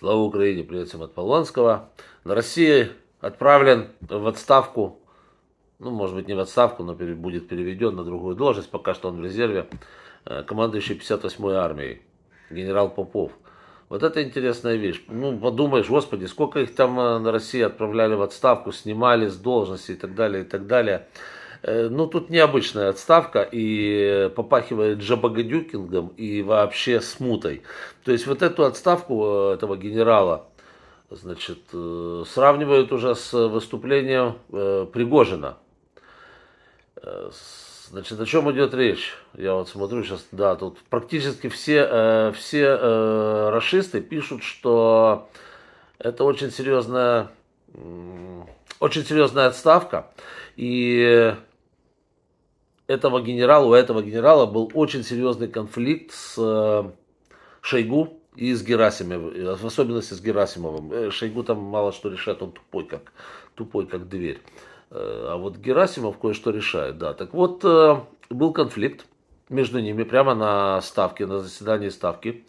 Слава Украине, привет всем от Полонского. На России отправлен в отставку, ну, может быть, не в отставку, но будет переведен на другую должность, пока что он в резерве, э, командующий 58-й армией, генерал Попов. Вот это интересная вещь. Ну, подумаешь, господи, сколько их там э, на России отправляли в отставку, снимали с должности и так далее, и так далее. Э, ну, тут необычная отставка и попахивает Джабагадюкингом и вообще смутой. То есть вот эту отставку э, этого генерала значит, э, сравнивают уже с выступлением Пригожина. Значит, о чем идет речь? Я вот смотрю сейчас, да, тут практически все, все расисты пишут, что это очень серьезная, очень серьезная отставка. И этого генерала, у этого генерала был очень серьезный конфликт с э, Шойгу и с Герасимовым, в особенности с Герасимовым. Э, Шойгу там мало что решает, он тупой как, тупой как дверь. Э, а вот Герасимов кое-что решает, да. Так вот, был конфликт между ними прямо на ставке, на заседании ставки.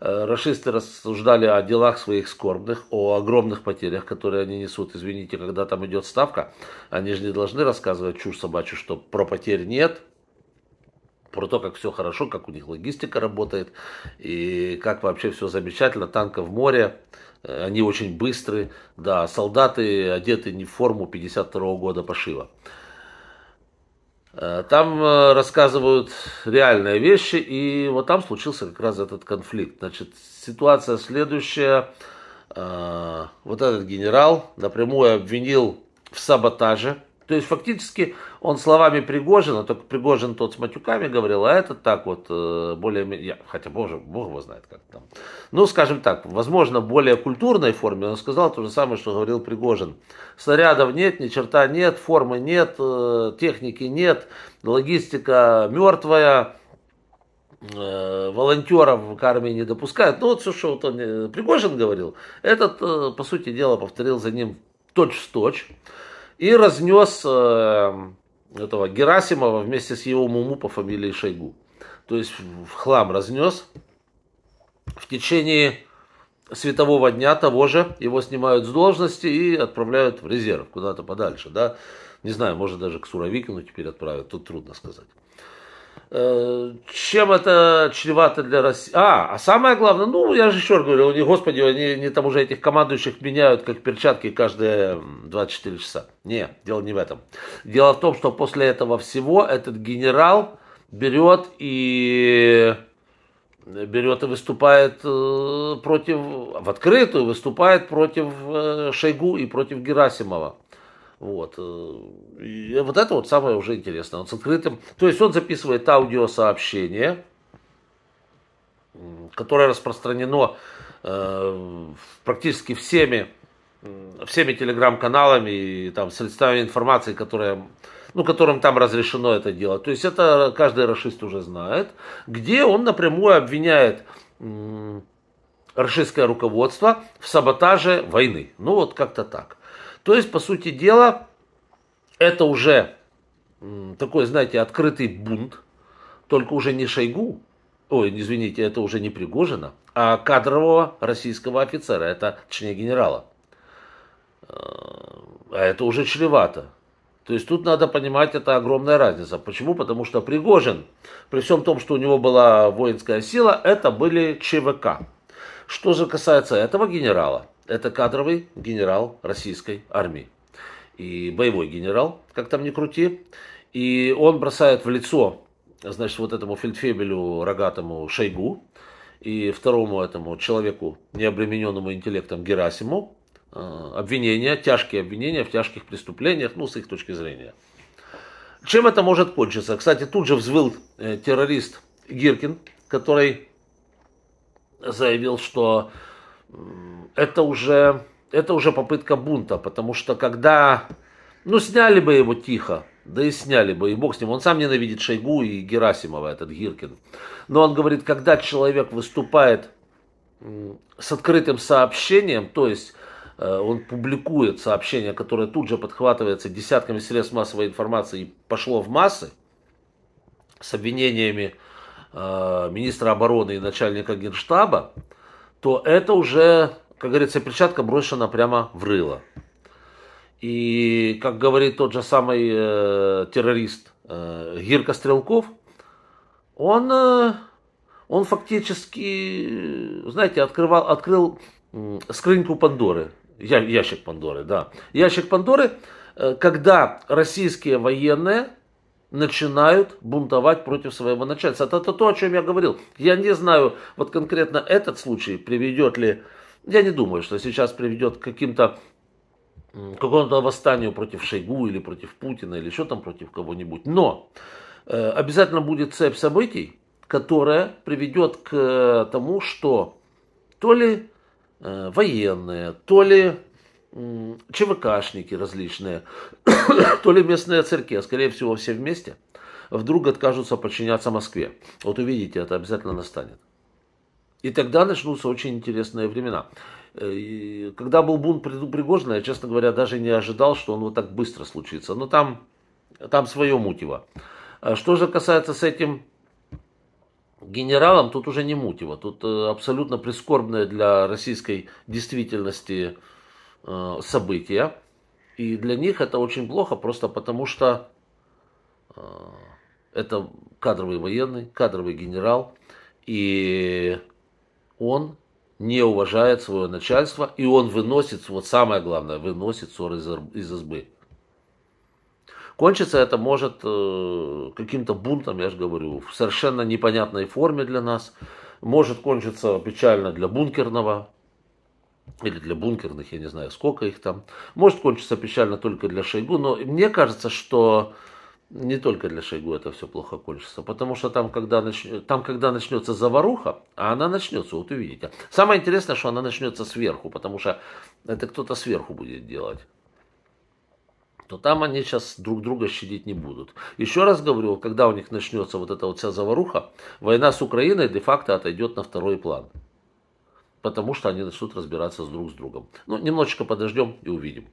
Э, Рашисты рассуждали о делах своих скорбных, о огромных потерях, которые они несут. Извините, когда там идет ставка, они же не должны рассказывать чушь собачью, что про потерь нет, про то, как все хорошо, как у них логистика работает, и как вообще все замечательно, танков в море, э, они очень быстры, да, солдаты одеты не в форму 52 -го года пошива. Э, там э, рассказывают реальные вещи, и вот там случился как раз этот конфликт. Значит, ситуация следующая. Э, вот этот генерал напрямую обвинил в саботаже то есть фактически он словами Пригожина, только Пригожин тот с матюками говорил, а этот так вот э, более, хотя боже, бог его знает как там. Ну, скажем так, возможно, в более культурной форме он сказал то же самое, что говорил Пригожин. Снарядов нет, ни черта нет, формы нет, э, техники нет, логистика мертвая, э, волонтеров к армии не допускают. Ну вот все, что вот он, Пригожин говорил, этот, по сути дела, повторил за ним точь-в-точь. -точь и разнес э, этого Герасимова вместе с его муму по фамилии Шойгу. То есть в хлам разнес. В течение светового дня того же его снимают с должности и отправляют в резерв, куда-то подальше. Да? Не знаю, может даже к Суровикину теперь отправят, тут трудно сказать. Э, чем это чревато для России? А, а самое главное, ну, я же еще раз говорю, они, господи, они, не там уже этих командующих меняют, как перчатки, каждые 24 часа. Не, дело не в этом. Дело в том, что после этого всего этот генерал берет и э, берет и выступает э, против, в открытую выступает против Шойгу и против Герасимова. Вот. Э, и вот это вот самое уже интересное. Он с открытым... То есть он записывает аудиосообщение, которое распространено э, практически всеми, всеми телеграм-каналами и там средствами информации, которые ну, которым там разрешено это делать. То есть это каждый расист уже знает, где он напрямую обвиняет э, расистское руководство в саботаже войны. Ну, вот как-то так. То есть, по сути дела, это уже такой, знаете, открытый бунт, только уже не Шойгу, ой, извините, это уже не Пригожина, а кадрового российского офицера, это, точнее, генерала. А, а это уже чревато. То есть тут надо понимать, это огромная разница. Почему? Потому что Пригожин, при всем том, что у него была воинская сила, это были ЧВК. Что же касается этого генерала – это кадровый генерал российской армии. И боевой генерал, как там ни крути. И он бросает в лицо, значит, вот этому фельдфебелю рогатому Шойгу и второму этому человеку, необремененному интеллектом Герасиму, э, обвинения, тяжкие обвинения в тяжких преступлениях, ну, с их точки зрения. Чем это может кончиться? Кстати, тут же взвыл э, террорист Гиркин, который заявил, что Э, это уже, это уже попытка бунта, потому что когда, ну, сняли бы его тихо, да и сняли бы, и бог с ним. Он сам ненавидит Шойгу и Герасимова, этот Гиркин. Но он говорит, когда человек выступает с открытым сообщением, то есть э, он публикует сообщение, которое тут же подхватывается десятками средств массовой информации и пошло в массы с обвинениями э, министра обороны и начальника генштаба, то это уже, как говорится, перчатка брошена прямо в рыло. И, как говорит тот же самый э, террорист э, Гирка Стрелков, он, э, он фактически, знаете, открывал, открыл э, скрынку Пандоры, я, ящик Пандоры, да. Ящик Пандоры, э, когда российские военные начинают бунтовать против своего начальства. Это, это то, о чем я говорил. Я не знаю, вот конкретно этот случай приведет ли, я не думаю, что сейчас приведет к каким-то какому-то восстанию против Шойгу или против Путина или еще там против кого-нибудь. Но э, обязательно будет цепь событий, которая приведет к э, тому, что то ли э, военные, то ли ЧВКшники различные, то ли местные церкви, а скорее всего все вместе, вдруг откажутся подчиняться Москве. Вот увидите, это обязательно настанет. И тогда начнутся очень интересные времена. Э, и когда был бунт Пригожина, я, честно говоря, даже не ожидал, что он вот так быстро случится. Но там, там свое мутиво. А что же касается с этим генералом, тут уже не мутиво. Тут э, абсолютно прискорбное для российской действительности Э, события. И для них это очень плохо, просто потому что э, это кадровый военный, кадровый генерал, и он не уважает свое начальство, и он выносит, вот самое главное, выносит ссоры из, из избы. Кончится это может э, каким-то бунтом, я же говорю, в совершенно непонятной форме для нас. Может кончиться печально для бункерного, или для бункерных, я не знаю, сколько их там. Может кончиться печально только для Шойгу, но мне кажется, что не только для Шойгу это все плохо кончится, потому что там когда, нач... там, когда начнется заваруха, а она начнется, вот увидите. Самое интересное, что она начнется сверху, потому что это кто-то сверху будет делать то там они сейчас друг друга щадить не будут. Еще раз говорю, когда у них начнется вот эта вот вся заваруха, война с Украиной де-факто отойдет на второй план потому что они начнут разбираться с друг с другом. Но ну, немножечко подождем и увидим.